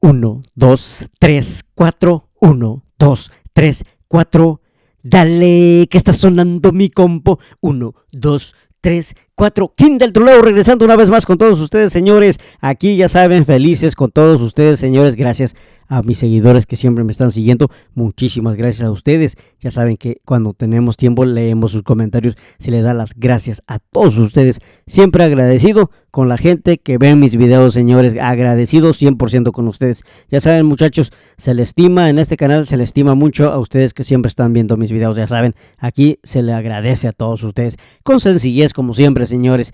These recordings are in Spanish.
1, 2, 3, 4, 1, 2, 3, 4. Dale, que está sonando mi compo. 1, 2, 3, 4 4. del Truleo, regresando una vez más con todos ustedes, señores. Aquí ya saben, felices con todos ustedes, señores. Gracias a mis seguidores que siempre me están siguiendo. Muchísimas gracias a ustedes. Ya saben que cuando tenemos tiempo leemos sus comentarios. Se les da las gracias a todos ustedes. Siempre agradecido con la gente que ve mis videos, señores. Agradecido 100% con ustedes. Ya saben, muchachos, se les estima en este canal, se le estima mucho a ustedes que siempre están viendo mis videos. Ya saben, aquí se le agradece a todos ustedes. Con sencillez, como siempre señores.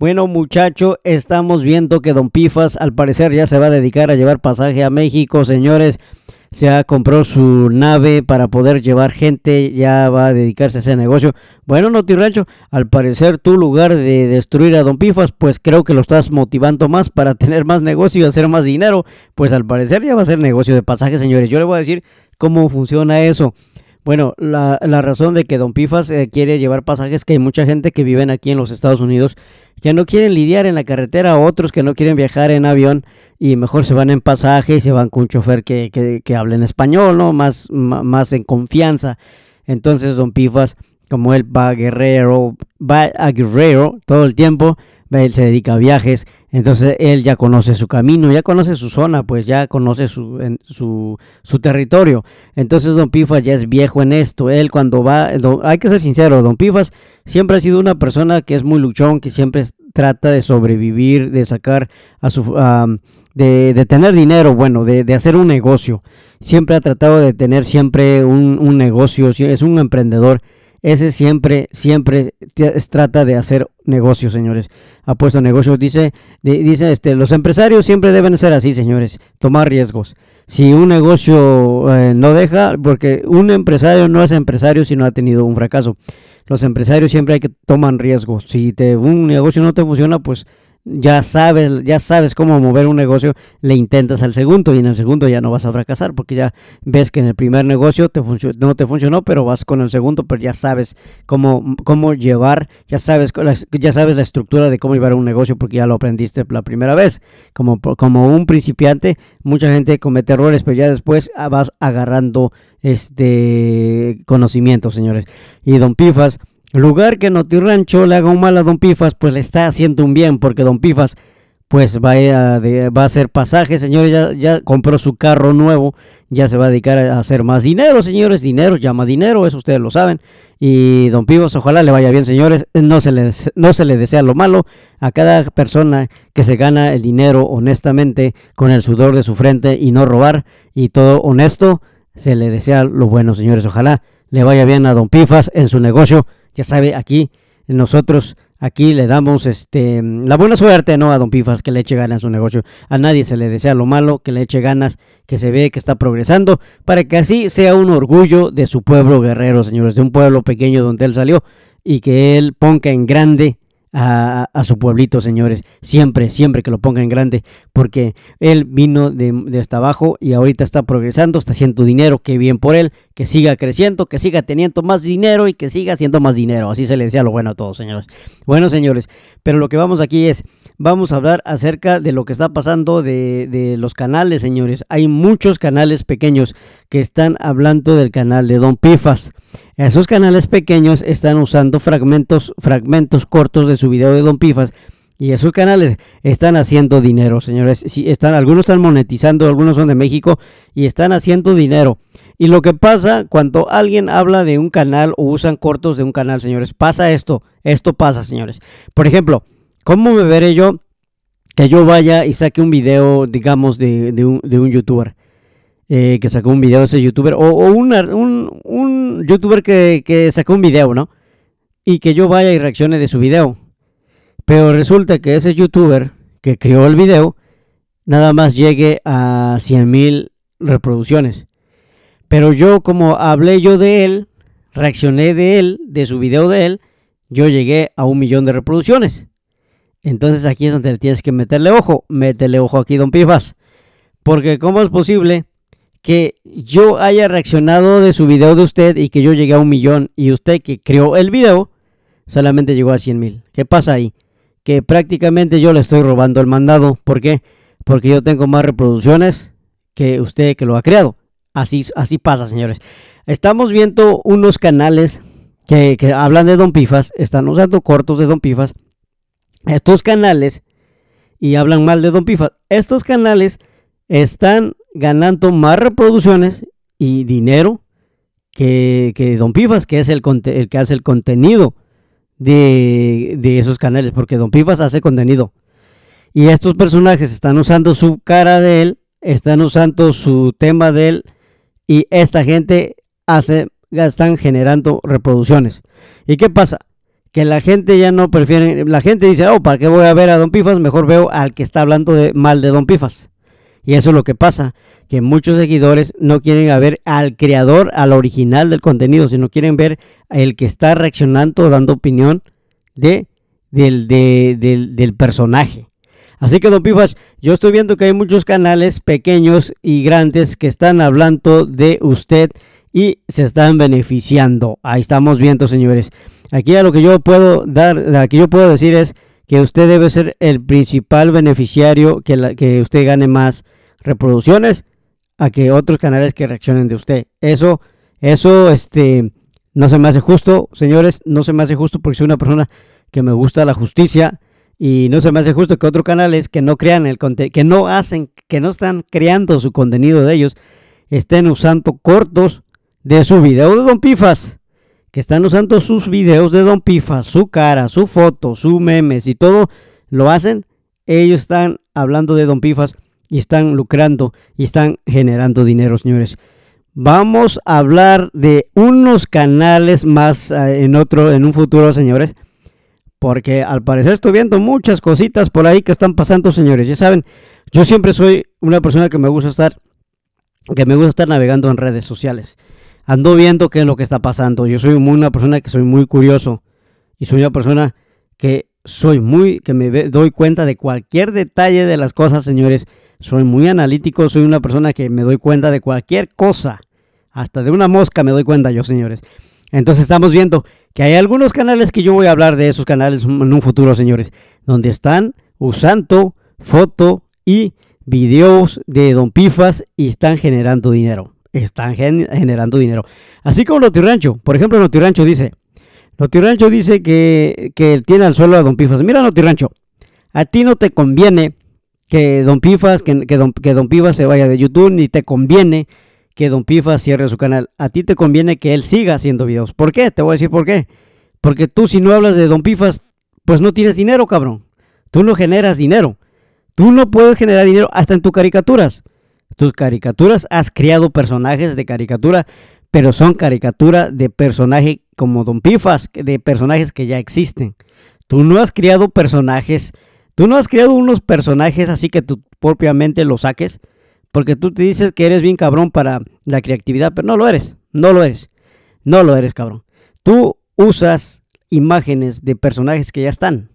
Bueno, muchacho, estamos viendo que Don Pifas al parecer ya se va a dedicar a llevar pasaje a México, señores. Se ha comprado su nave para poder llevar gente, ya va a dedicarse a ese negocio. Bueno, tío Rancho, al parecer tu lugar de destruir a Don Pifas, pues creo que lo estás motivando más para tener más negocio y hacer más dinero. Pues al parecer ya va a ser negocio de pasaje, señores. Yo le voy a decir cómo funciona eso. Bueno, la, la, razón de que Don Pifas eh, quiere llevar pasajes que hay mucha gente que viven aquí en los Estados Unidos que no quieren lidiar en la carretera, otros que no quieren viajar en avión y mejor se van en pasaje y se van con un chofer que, que, que hable en español, ¿no? Más, más en confianza. Entonces Don Pifas, como él va a guerrero, va a guerrero todo el tiempo, él se dedica a viajes, entonces él ya conoce su camino, ya conoce su zona, pues ya conoce su, su, territorio. Entonces Don Pifas ya es viejo en esto, él cuando va, hay que ser sincero, Don Pifas siempre ha sido una persona que es muy luchón, que siempre trata de sobrevivir, de sacar a su... de, tener dinero, bueno, de, de, hacer un negocio. Siempre ha tratado de tener siempre un, un negocio, es un emprendedor. Ese siempre, siempre trata de hacer negocios, señores. Ha puesto negocios, dice, dice este, los empresarios siempre deben ser así, señores, tomar riesgos. Si un negocio eh, no deja, porque un empresario no es empresario si no ha tenido un fracaso. Los empresarios siempre hay que toman riesgos. Si te, un negocio no te funciona, pues ya sabes, ya sabes cómo mover un negocio, le intentas al segundo y en el segundo ya no vas a fracasar porque ya ves que en el primer negocio no te funcionó, pero vas con el segundo, pero ya sabes cómo, cómo llevar, ya sabes, ya sabes la estructura de cómo llevar un negocio porque ya lo aprendiste la primera vez. Como, como un principiante, mucha gente comete errores, pero ya después ah, vas agarrando este conocimiento, señores. Y Don Pifas lugar que Noti Rancho le haga un mal a Don Pifas, pues le está haciendo un bien, porque Don Pifas pues va a, va a hacer pasaje, señores, ya, ya, compró su carro nuevo, ya se va a dedicar a hacer más dinero, señores, dinero llama dinero, eso ustedes lo saben, y don Pifas, ojalá le vaya bien, señores, no se, no se le desea lo malo a cada persona que se gana el dinero honestamente, con el sudor de su frente y no robar, y todo honesto, se le desea lo bueno, señores, ojalá le vaya bien a don Pifas en su negocio ya sabe, aquí nosotros aquí le damos este la buena suerte no a Don Pifas que le eche ganas su negocio. A nadie se le desea lo malo, que le eche ganas, que se ve que está progresando, para que así sea un orgullo de su pueblo guerrero, señores, de un pueblo pequeño donde él salió y que él ponga en grande a, a, su pueblito, señores. Siempre, siempre que lo ponga en grande porque él vino de, hasta abajo y ahorita está progresando, está haciendo dinero, que bien por él, que siga creciendo, que siga teniendo más dinero y que siga haciendo más dinero. Así se le decía lo bueno a todos, señores. Bueno, señores, pero lo que vamos aquí es, vamos a hablar acerca de lo que está pasando de, de los canales, señores. Hay muchos canales pequeños que están hablando del canal de Don Pifas. Esos canales pequeños están usando fragmentos, fragmentos cortos de su video de Don Pifas y esos canales están haciendo dinero, señores. Si están, algunos están monetizando, algunos son de México y están haciendo dinero. Y lo que pasa cuando alguien habla de un canal o usan cortos de un canal, señores, pasa esto. Esto pasa, señores. Por ejemplo, ¿cómo me veré yo que yo vaya y saque un video, digamos, de, un, youtuber? Eh, que sacó un video ese youtuber, o, un, youtuber que, que sacó un video, ¿no? Y que yo vaya y reaccione de su video pero resulta que ese youtuber que creó el video nada más llegue a mil reproducciones. Pero yo como hablé yo de él, reaccioné de él, de su video de él, yo llegué a un millón de reproducciones. Entonces aquí es donde tienes que meterle ojo, métele ojo aquí, don Pifas. Porque ¿cómo es posible que yo haya reaccionado de su video de usted y que yo llegué a un millón y usted que creó el video solamente llegó a 100 mil? ¿Qué pasa ahí? que prácticamente yo le estoy robando el mandado. ¿Por qué? Porque yo tengo más reproducciones que usted que lo ha creado. Así, así pasa, señores. Estamos viendo unos canales que, hablan de Don Pifas, están usando cortos de Don Pifas. Estos canales, y hablan mal de Don Pifas, estos canales están ganando más reproducciones y dinero que, Don Pifas, que es el, el que hace el contenido de, esos canales, porque Don Pifas hace contenido. Y estos personajes están usando su cara de él, están usando su tema de él, y esta gente hace, están generando reproducciones. ¿Y qué pasa? Que la gente ya no prefiere, la gente dice, oh, ¿para qué voy a ver a Don Pifas? Mejor veo al que está hablando de, mal de Don Pifas. Y eso es lo que pasa, que muchos seguidores no quieren ver al creador, al original del contenido, sino quieren ver el que está reaccionando, o dando opinión de, del, del, personaje. Así que, don Pifas, yo estoy viendo que hay muchos canales pequeños y grandes que están hablando de usted y se están beneficiando. Ahí estamos viendo, señores. Aquí lo que yo puedo dar, aquí lo que yo puedo decir es que usted debe ser el principal beneficiario, que, que usted gane más reproducciones a que otros canales que reaccionen de usted. Eso, eso, este, no se me hace justo, señores, no se me hace justo porque soy una persona que me gusta la justicia y no se me hace justo que otros canales que no crean el que no hacen, que no están creando su contenido de ellos, estén usando cortos de su video de Don Pifas que están usando sus videos de Don pifas su cara, su foto, su memes y todo, lo hacen, ellos están hablando de Don Pifas y están lucrando y están generando dinero, señores. Vamos a hablar de unos canales más eh, en otro, en un futuro, señores. Porque al parecer estoy viendo muchas cositas por ahí que están pasando, señores. Ya saben, yo siempre soy una persona que me gusta estar, que me gusta estar navegando en redes sociales ando viendo qué es lo que está pasando. Yo soy una persona que soy muy curioso y soy una persona que soy muy, que me doy cuenta de cualquier detalle de las cosas, señores. Soy muy analítico, soy una persona que me doy cuenta de cualquier cosa. Hasta de una mosca me doy cuenta yo, señores. Entonces estamos viendo que hay algunos canales que yo voy a hablar de esos canales en un futuro, señores, donde están usando foto y videos de Don Pifas y están generando dinero están generando dinero. Así como Rancho. por ejemplo, Rancho dice, Rancho dice que, él tiene al suelo a Don Pifas. Mira, Rancho. a ti no te conviene que Don Pifas, que, que, don, que don Pifas se vaya de YouTube, ni te conviene que Don Pifas cierre su canal. A ti te conviene que él siga haciendo videos. ¿Por qué? Te voy a decir por qué. Porque tú si no hablas de Don Pifas, pues no tienes dinero, cabrón. Tú no generas dinero. Tú no puedes generar dinero hasta en tus caricaturas. Tus caricaturas, has creado personajes de caricatura, pero son caricaturas de personajes como Don Pifas, de personajes que ya existen. Tú no has creado personajes, tú no has creado unos personajes así que tú propiamente los saques, porque tú te dices que eres bien cabrón para la creatividad, pero no lo eres, no lo eres, no lo eres cabrón. Tú usas imágenes de personajes que ya están.